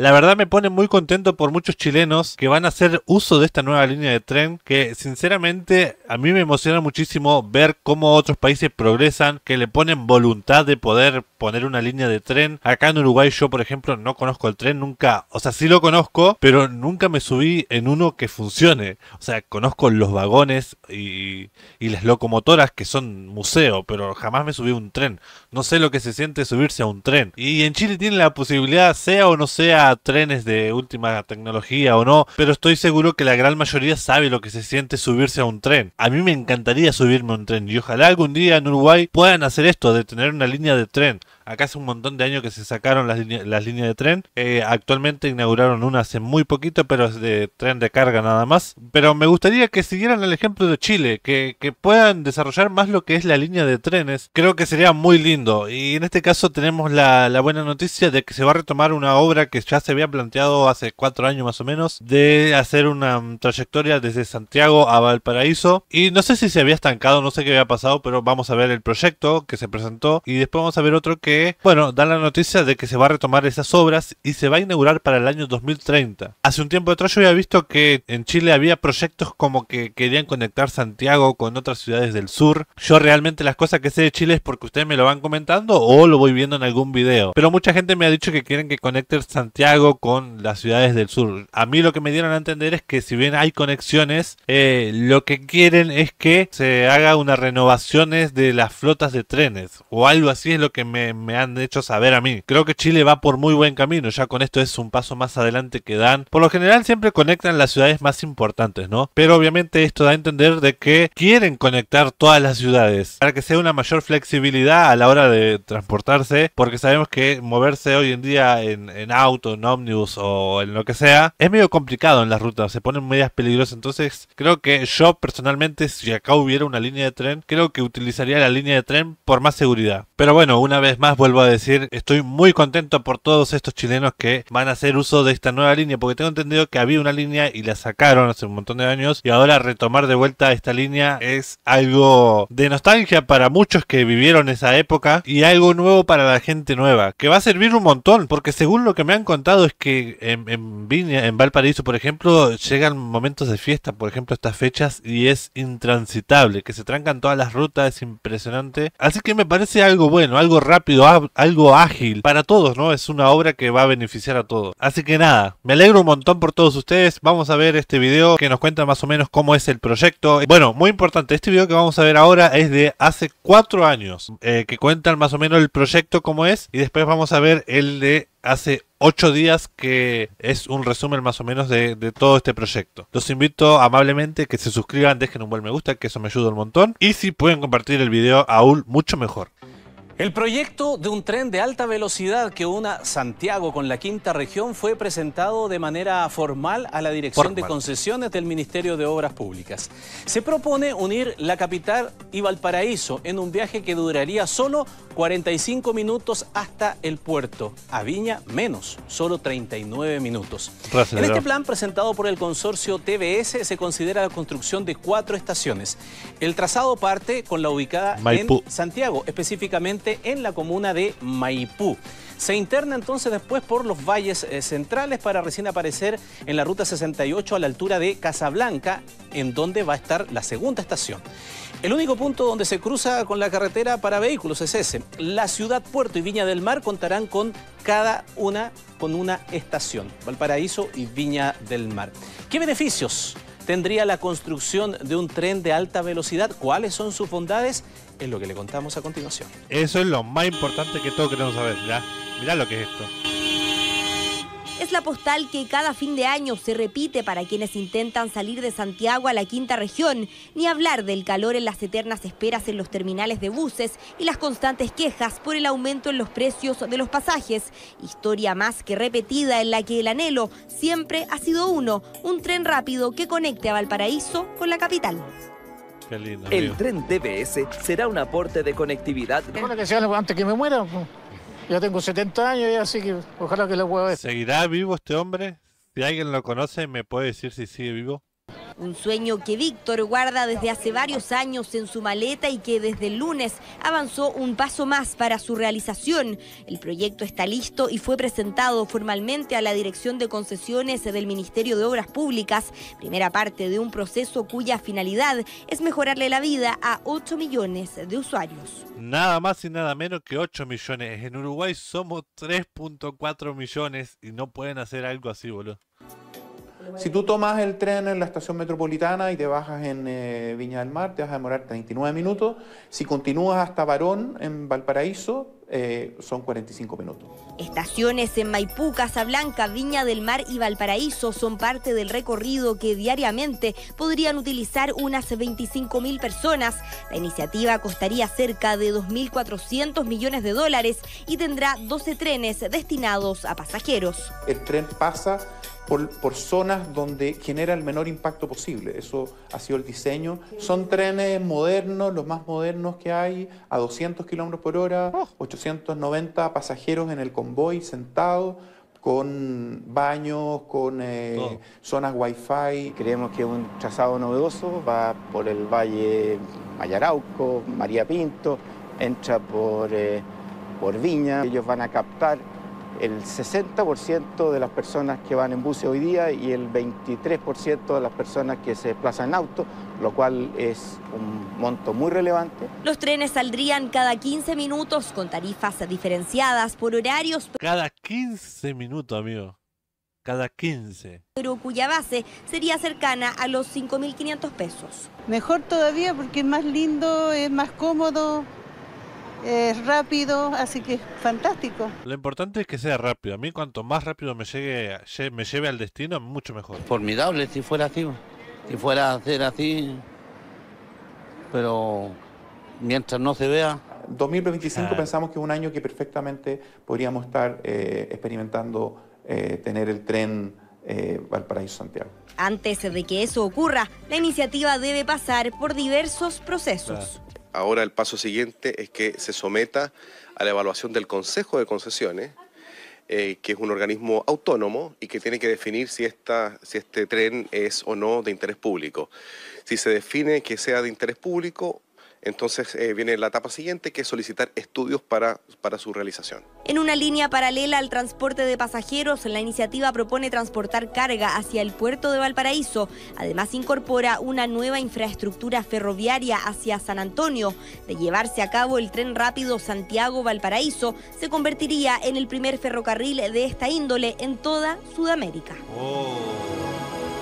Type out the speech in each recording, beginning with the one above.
La verdad me pone muy contento por muchos chilenos que van a hacer uso de esta nueva línea de tren que sinceramente a mí me emociona muchísimo ver cómo otros países progresan, que le ponen voluntad de poder poner una línea de tren. Acá en Uruguay yo por ejemplo no conozco el tren nunca, o sea sí lo conozco, pero nunca me subí en uno que funcione. O sea, conozco los vagones y, las locomotoras que son museo, pero jamás me subí a un tren. No sé lo que se siente subirse a un tren. Y en Chile tiene la posibilidad, sea o no sea trenes de última tecnología o no, pero estoy seguro que la gran mayoría sabe lo que se siente subirse a un tren. A mí me encantaría subirme a un tren y ojalá algún día en Uruguay puedan hacer esto de tener una línea de tren. Acá hace un montón de años que se sacaron las, líneas de tren. Eh, actualmente inauguraron una hace muy poquito, pero es de tren de carga nada más. Pero me gustaría que siguieran el ejemplo de Chile, que, puedan desarrollar más lo que es la línea de trenes. Creo que sería muy lindo. Y en este caso tenemos la, la buena noticia de que se va a retomar una obra que ya se había planteado hace cuatro años más o menos, de hacer una mm, trayectoria desde Santiago a Valparaíso. Y no sé si se había estancado, no sé qué había pasado, pero vamos a ver el proyecto que se presentó. Y después vamos a ver otro que bueno, dan la noticia de que se va a retomar esas obras y se va a inaugurar para el año 2030. Hace un tiempo atrás yo había visto que en Chile había proyectos como que querían conectar Santiago con otras ciudades del sur. Yo realmente las cosas que sé de Chile es porque ustedes me lo van comentando o lo voy viendo en algún video. Pero mucha gente me ha dicho que quieren que conecte Santiago con las ciudades del sur. A mí lo que me dieron a entender es que si bien hay conexiones, eh, lo que quieren es que se haga unas renovaciones de las flotas de trenes o algo así es lo que me han hecho saber a mí. Creo que Chile va por muy buen camino, ya con esto es un paso más adelante que dan. Por lo general siempre conectan las ciudades más importantes, ¿no? Pero obviamente esto da a entender de que quieren conectar todas las ciudades para que sea una mayor flexibilidad a la hora de transportarse, porque sabemos que moverse hoy en día en, en auto, en ómnibus o en lo que sea, es medio complicado en las rutas, se ponen medias peligrosas. Entonces creo que yo personalmente, si acá hubiera una línea de tren, creo que utilizaría la línea de tren por más seguridad. Pero bueno, una vez más, vuelvo a decir, estoy muy contento por todos estos chilenos que van a hacer uso de esta nueva línea, porque tengo entendido que había una línea y la sacaron hace un montón de años y ahora retomar de vuelta esta línea es algo de nostalgia para muchos que vivieron esa época y algo nuevo para la gente nueva, que va a servir un montón, porque según lo que me han contado es que en en Valparaíso, por ejemplo, llegan momentos de fiesta, por ejemplo, estas fechas y es intransitable, que se trancan todas las rutas, es impresionante. Así que me parece algo bueno, algo rápido algo, ágil para todos, ¿no? Es una obra que va a beneficiar a todos. Así que nada, me alegro un montón por todos ustedes. Vamos a ver este video que nos cuenta más o menos cómo es el proyecto. Bueno, muy importante, este video que vamos a ver ahora es de hace cuatro años, eh, que cuentan más o menos el proyecto cómo es, y después vamos a ver el de hace ocho días que es un resumen más o menos de, de, todo este proyecto. Los invito amablemente que se suscriban, dejen un buen me gusta, que eso me ayuda un montón. Y si pueden compartir el video, aún mucho mejor. El proyecto de un tren de alta velocidad que una Santiago con la quinta región fue presentado de manera formal a la Dirección de Concesiones del Ministerio de Obras Públicas. Se propone unir la capital y Valparaíso en un viaje que duraría solo 45 minutos hasta el puerto. A Viña, menos, solo 39 minutos. en este plan presentado por el consorcio TBS se considera la construcción de cuatro estaciones. El trazado parte con la ubicada en Santiago, específicamente en la comuna de Maipú. Se interna entonces después por los valles eh, centrales para recién aparecer en la ruta 68 a la altura de Casablanca, en donde va a estar la segunda estación. El único punto donde se cruza con la carretera para vehículos es ese. La ciudad, puerto y Viña del Mar contarán con cada una con una estación, Valparaíso y Viña del Mar. ¿Qué beneficios? tendría la construcción de un tren de alta velocidad. ¿Cuáles son sus bondades? Es lo que le contamos a continuación. Eso es lo más importante que todos queremos saber. Mirá, mirá lo que es esto. Es la postal que cada fin de año se repite para quienes intentan salir de Santiago a la quinta región, ni hablar del calor en las eternas esperas en los terminales de buses y las constantes quejas por el aumento en los precios de los pasajes. Historia más que repetida en la que el anhelo siempre ha sido uno, un tren rápido que conecte a Valparaíso con la capital. el tren TBS será un aporte de conectividad. antes que me yo tengo 70 años y así que ojalá que lo pueda ver. ¿Seguirá vivo este hombre? Si alguien lo conoce, me puede decir si sigue vivo. Un sueño que Víctor guarda desde hace varios años en su maleta y que desde el lunes avanzó un paso más para su realización. El proyecto está listo y fue presentado formalmente a la Dirección de Concesiones del Ministerio de Obras Públicas, primera parte de un proceso cuya finalidad es mejorarle la vida a 8 millones de usuarios. Nada más y nada menos que 8 millones. En Uruguay somos 3.4 millones y no pueden hacer algo así, boludo. Si tú tomas el tren en la estación metropolitana y te bajas en eh, Viña del Mar, te vas a demorar 39 minutos. Si continúas hasta Barón, en Valparaíso, eh, son 45 minutos. Estaciones en Maipú, Casablanca, Viña del Mar y Valparaíso son parte del recorrido que diariamente podrían utilizar unas 25.000 personas. La iniciativa costaría cerca de 2.400 millones de dólares y tendrá 12 trenes destinados a pasajeros. El tren pasa por, zonas donde genera el menor impacto posible. Eso ha sido el diseño. Son trenes modernos, los más modernos que hay, a 200 kilómetros por hora, 890 pasajeros en el convoy sentados con baños, con eh, zonas wifi. Creemos que es un trazado novedoso, va por el Valle Mayarauco, María Pinto, entra por, eh, por Viña. Ellos van a captar el 60% de las personas que van en buses hoy día y el 23% de las personas que se desplazan en auto, lo cual es un monto muy relevante. Los trenes saldrían cada 15 minutos con tarifas diferenciadas por horarios. Cada 15 minutos, amigo. Cada 15. Pero cuya base sería cercana a los 5.500 pesos. Mejor todavía porque es más lindo, es más cómodo es rápido, así que fantástico. Lo importante es que sea rápido. A mí cuanto más rápido me llegue, me lleve al destino, mucho mejor. Formidable si fuera así, si fuera a ser así, pero mientras no se vea. 2025 pensamos que es un año que perfectamente podríamos estar eh, experimentando eh, tener el tren eh, Valparaíso-Santiago. Antes de que eso ocurra, la iniciativa debe pasar por diversos procesos. Ahora el paso siguiente es que se someta a la evaluación del Consejo de Concesiones, eh, que es un organismo autónomo y que tiene que definir si, esta, si este tren es o no de interés público. Si se define que sea de interés público, entonces eh, viene la etapa siguiente, que es solicitar estudios para, para su realización. En una línea paralela al transporte de pasajeros, la iniciativa propone transportar carga hacia el puerto de Valparaíso. Además, incorpora una nueva infraestructura ferroviaria hacia San Antonio. De llevarse a cabo el tren rápido Santiago-Valparaíso, se convertiría en el primer ferrocarril de esta índole en toda Sudamérica. Oh.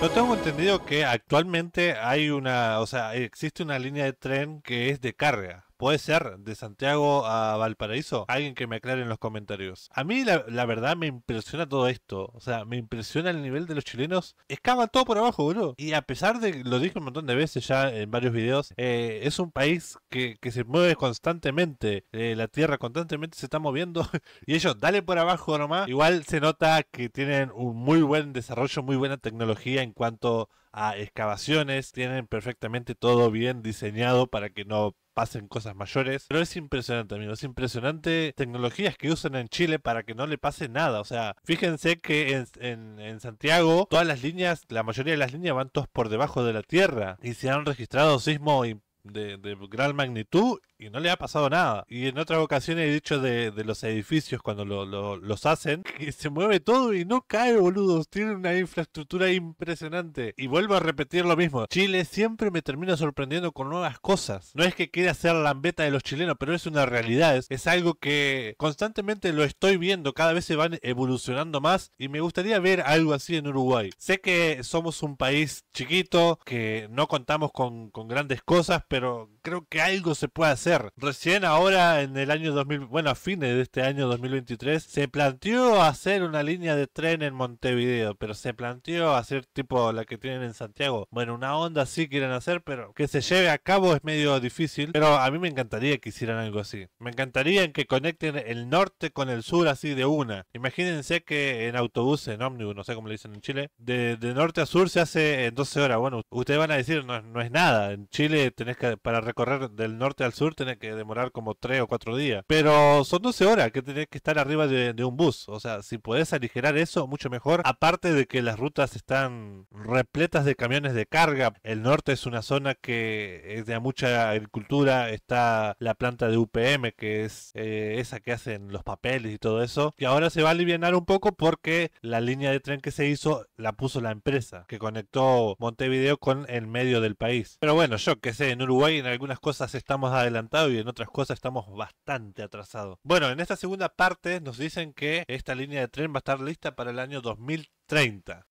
No tengo entendido que actualmente hay una, o sea, existe una línea de tren que es de carga. ¿Puede ser de Santiago a Valparaíso? Alguien que me aclare en los comentarios. A mí la, verdad me impresiona todo esto. O sea, me impresiona el nivel de los chilenos. Escavan todo por abajo, boludo. Y a pesar de, lo dije un montón de veces ya en varios videos, eh, es un país que, se mueve constantemente. Eh, la tierra constantemente se está moviendo. y ellos, dale por abajo nomás. Igual se nota que tienen un muy buen desarrollo, muy buena tecnología en cuanto a excavaciones. Tienen perfectamente todo bien diseñado para que no hacen cosas mayores. Pero es impresionante, amigo, es impresionante tecnologías que usan en Chile para que no le pase nada. O sea, fíjense que en, Santiago todas las líneas, la mayoría de las líneas van todos por debajo de la tierra y se han registrado sismos de, gran magnitud y no le ha pasado nada. Y en otras ocasiones he dicho de, los edificios cuando los hacen, que se mueve todo y no cae, boludos. Tiene una infraestructura impresionante. Y vuelvo a repetir lo mismo. Chile siempre me termina sorprendiendo con nuevas cosas. No es que quiera ser la lambeta de los chilenos, pero es una realidad. Es, algo que constantemente lo estoy viendo. Cada vez se van evolucionando más y me gustaría ver algo así en Uruguay. Sé que somos un país chiquito, que no contamos con, con grandes cosas, pero pero creo que algo se puede hacer. Recién ahora, en el año 2000, bueno, a fines de este año 2023, se planteó hacer una línea de tren en Montevideo, pero se planteó hacer tipo la que tienen en Santiago. Bueno, una onda sí quieren hacer, pero que se lleve a cabo es medio difícil. Pero a mí me encantaría que hicieran algo así. Me encantaría que conecten el norte con el sur así de una. Imagínense que en autobús, en ómnibus, no sé cómo le dicen en Chile, de, norte a sur se hace en 12 horas. Bueno, ustedes van a decir, no, no es nada. En Chile tenés para recorrer del norte al sur tiene que demorar como 3 o 4 días. Pero son 12 horas que tenés que estar arriba de, un bus. O sea, si podés aligerar eso, mucho mejor. Aparte de que las rutas están repletas de camiones de carga. El norte es una zona que es de mucha agricultura. Está la planta de UPM, que es eh, esa que hacen los papeles y todo eso. y ahora se va a aliviar un poco porque la línea de tren que se hizo la puso la empresa que conectó Montevideo con el medio del país. Pero bueno, yo que sé, en un Uruguay en algunas cosas estamos adelantados y en otras cosas estamos bastante atrasados. Bueno, en esta segunda parte nos dicen que esta línea de tren va a estar lista para el año 2030.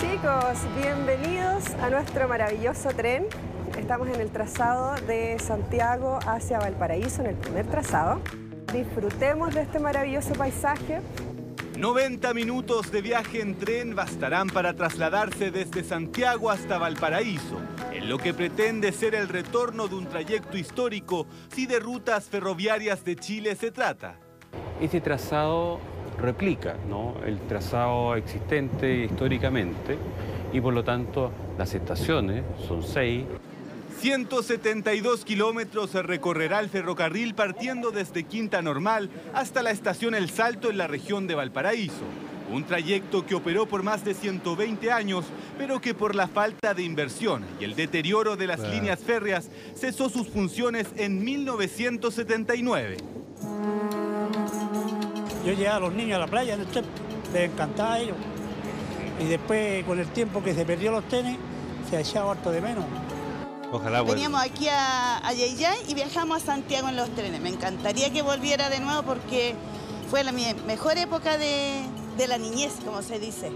Chicos, bienvenidos a nuestro maravilloso tren. Estamos en el trazado de Santiago hacia Valparaíso, en el primer trazado. Disfrutemos de este maravilloso paisaje. 90 minutos de viaje en tren bastarán para trasladarse desde Santiago hasta Valparaíso, lo que pretende ser el retorno de un trayecto histórico si de rutas ferroviarias de Chile se trata. Este trazado replica el trazado existente históricamente y por lo tanto las estaciones son seis. 172 kilómetros se recorrerá el ferrocarril partiendo desde Quinta Normal hasta la estación El Salto en la región de Valparaíso. Un trayecto que operó por más de 120 años, pero que por la falta de inversión y el deterioro de las líneas férreas cesó sus funciones en 1979. Yo llevaba a los niños a la playa, les encantaba ellos. Y después, con el tiempo que se perdió los trenes, se echaba harto de menos. Ojalá Veníamos aquí a, a y viajamos a Santiago en los trenes. Me encantaría que volviera de nuevo porque fue la mejor época de, de la niñez, como se dice.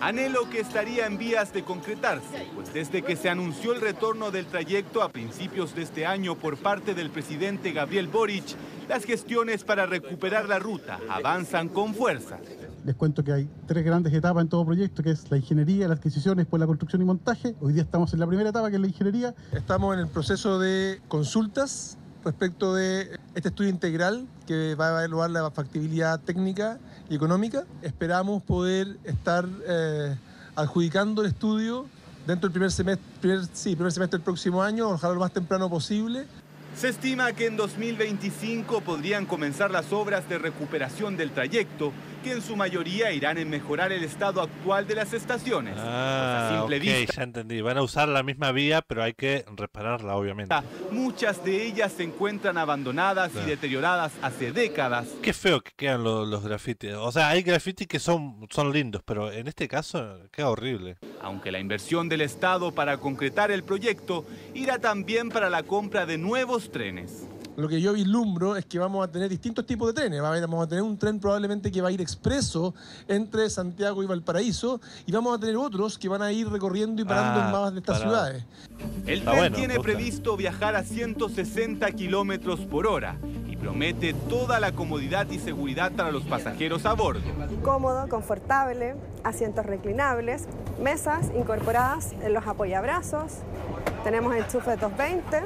Anhelo que estaría en vías de concretarse, pues desde que se anunció el retorno del trayecto a principios de este año por parte del presidente Gabriel Boric, las gestiones para recuperar la ruta avanzan con fuerza. Les cuento que hay tres grandes etapas en todo proyecto, que es la ingeniería, las adquisiciones, pues la construcción y montaje. Hoy día estamos en la primera etapa, que es la ingeniería. Estamos en el proceso de consultas respecto de este estudio integral que va a evaluar la factibilidad técnica y económica. Esperamos poder estar eh, adjudicando el estudio dentro del primer semestre, primer semestre del próximo año, ojalá lo más temprano posible. Se estima que en 2025 podrían comenzar las obras de recuperación del trayecto que en su mayoría irán en mejorar el estado actual de las estaciones. Ah, ya entendí. Van a usar la misma vía, pero hay que repararla, obviamente. Muchas de ellas se encuentran abandonadas y deterioradas hace décadas. Qué feo que quedan los, los grafitis. O sea, hay grafitis que son, son lindos, pero en este caso queda horrible. Aunque la inversión del Estado para concretar el proyecto irá también para la compra de nuevos trenes lo que yo vislumbro es que vamos a tener distintos tipos de trenes. Vamos a tener un tren probablemente que va a ir expreso entre Santiago y Valparaíso y vamos a tener otros que van a ir recorriendo y parando ah, en más de estas ciudades. El tren tiene previsto viajar a 160 kilómetros por hora y promete toda la comodidad y seguridad para los pasajeros a bordo. Cómodo, confortable, asientos reclinables, mesas incorporadas en los apoyabrazos, tenemos enchufe 220.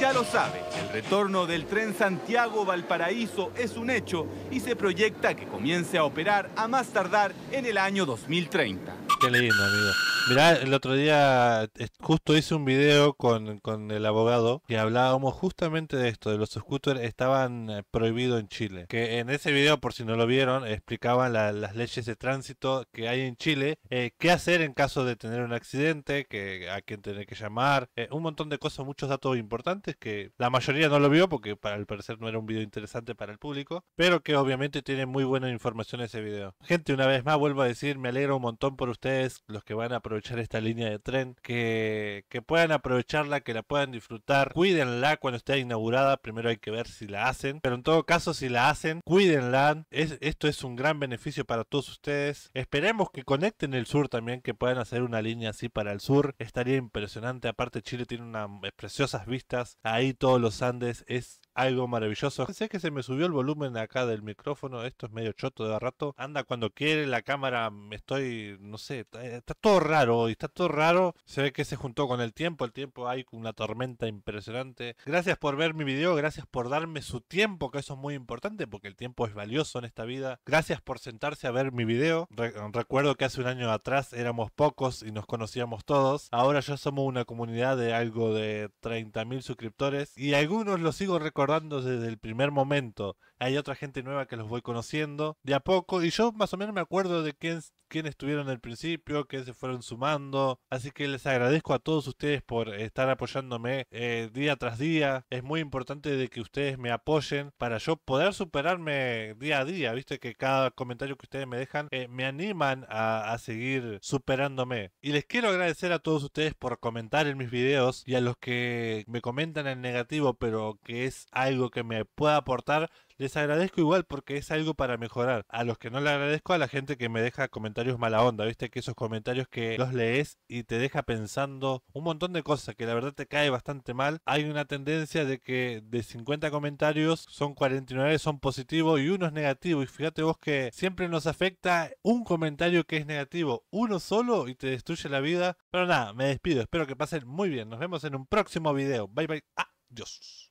Ya lo sabe, el retorno del tren Santiago-Valparaíso es un hecho y se proyecta que comience a operar a más tardar en el año 2030. Qué lindo, amigo. Mirá, el otro día justo hice un video con, con el abogado Y hablábamos justamente de esto, de los scooters estaban eh, prohibidos en Chile. Que en ese video, por si no lo vieron, explicaban las leyes de tránsito que hay en Chile, eh, qué hacer en caso de tener un accidente, que, a quién tener que llamar, eh, un montón de cosas, muchos datos importantes que la mayoría no lo vio porque para el parecer no era un video interesante para el público, pero que obviamente tiene muy buena información ese video. Gente, una vez más vuelvo a decir, me alegro un montón por ustedes, los que van a aprovechar aprovechar esta línea de tren, que, que puedan aprovecharla, que la puedan disfrutar, cuídenla cuando esté inaugurada, primero hay que ver si la hacen, pero en todo caso si la hacen, cuídenla, es, esto es un gran beneficio para todos ustedes, esperemos que conecten el sur también, que puedan hacer una línea así para el sur, estaría impresionante, aparte Chile tiene unas preciosas vistas, ahí todos los Andes es algo maravilloso. Sé que se me subió el volumen acá del micrófono, esto es medio choto de rato. Anda cuando quiere la cámara, me estoy, no sé, está, está todo raro raro y está todo raro. Se ve que se juntó con el tiempo. El tiempo hay una tormenta impresionante. Gracias por ver mi video. Gracias por darme su tiempo, que eso es muy importante porque el tiempo es valioso en esta vida. Gracias por sentarse a ver mi video. recuerdo que hace un año atrás éramos pocos y nos conocíamos todos. Ahora ya somos una comunidad de algo de 30.000 suscriptores y algunos los sigo recordando desde el primer momento. Hay otra gente nueva que los voy conociendo de a poco y yo más o menos me acuerdo de quién, quién estuvieron al principio, se fueron sumando. Así que les agradezco a todos ustedes por estar apoyándome eh, día tras día. Es muy importante de que ustedes me apoyen para yo poder superarme día a día. Viste que cada comentario que ustedes me dejan eh, me animan a, a seguir superándome. Y les quiero agradecer a todos ustedes por comentar en mis videos y a los que me comentan en negativo, pero que es algo que me pueda aportar les agradezco igual porque es algo para mejorar. A los que no le agradezco a la gente que me deja comentarios mala onda, viste que esos comentarios que los lees y te deja pensando un montón de cosas que la verdad te cae bastante mal. Hay una tendencia de que de 50 comentarios son 49 son positivos y uno es negativo. Y fíjate vos que siempre nos afecta un comentario que es negativo, uno solo y te destruye la vida. Pero nada, me despido, espero que pasen muy bien. Nos vemos en un próximo video. Bye bye. Adiós.